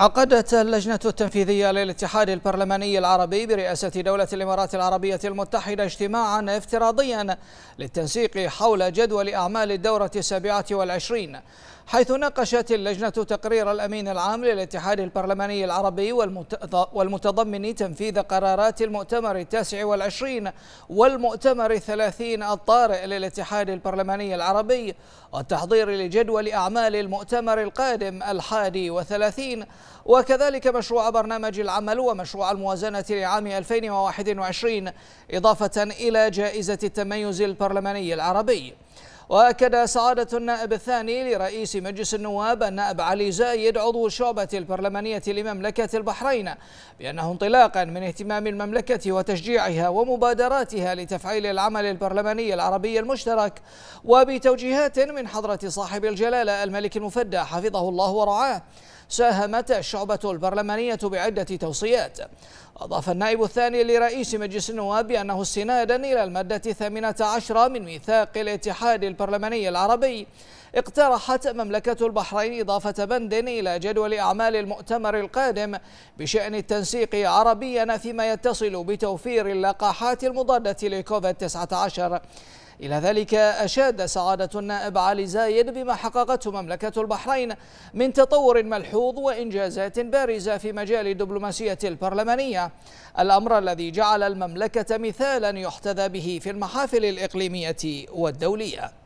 عقدت اللجنة التنفيذية للاتحاد البرلماني العربي برئاسة دولة الإمارات العربية المتحدة اجتماعا افتراضيا للتنسيق حول جدول أعمال الدورة السابعة والعشرين حيث ناقشت اللجنة تقرير الأمين العام للاتحاد البرلماني العربي والمتضمن تنفيذ قرارات المؤتمر التاسع والعشرين والمؤتمر الثلاثين الطارئ للاتحاد البرلماني العربي والتحضير لجدول أعمال المؤتمر القادم الحادي وثلاثين وكذلك مشروع برنامج العمل ومشروع الموازنة لعام 2021 إضافة إلى جائزة التميز البرلماني العربي وأكد سعادة النائب الثاني لرئيس مجلس النواب النائب علي زايد عضو الشعبة البرلمانية لمملكة البحرين بأنه انطلاقا من اهتمام المملكة وتشجيعها ومبادراتها لتفعيل العمل البرلماني العربي المشترك وبتوجيهات من حضرة صاحب الجلالة الملك المفدى حفظه الله ورعاه ساهمت الشعبة البرلمانية بعدة توصيات أضاف النائب الثاني لرئيس مجلس النواب بأنه استنادا إلى المادة الثامنة عشرة من ميثاق الاتحاد البرلماني العربي اقترحت مملكة البحرين إضافة بند إلى جدول أعمال المؤتمر القادم بشأن التنسيق عربيا فيما يتصل بتوفير اللقاحات المضادة لكوفيد 19 إلى ذلك أشاد سعادة النائب علي زايد بما حققته مملكة البحرين من تطور ملحوظ وإنجازات بارزة في مجال الدبلوماسية البرلمانية الأمر الذي جعل المملكة مثالا يحتذى به في المحافل الإقليمية والدولية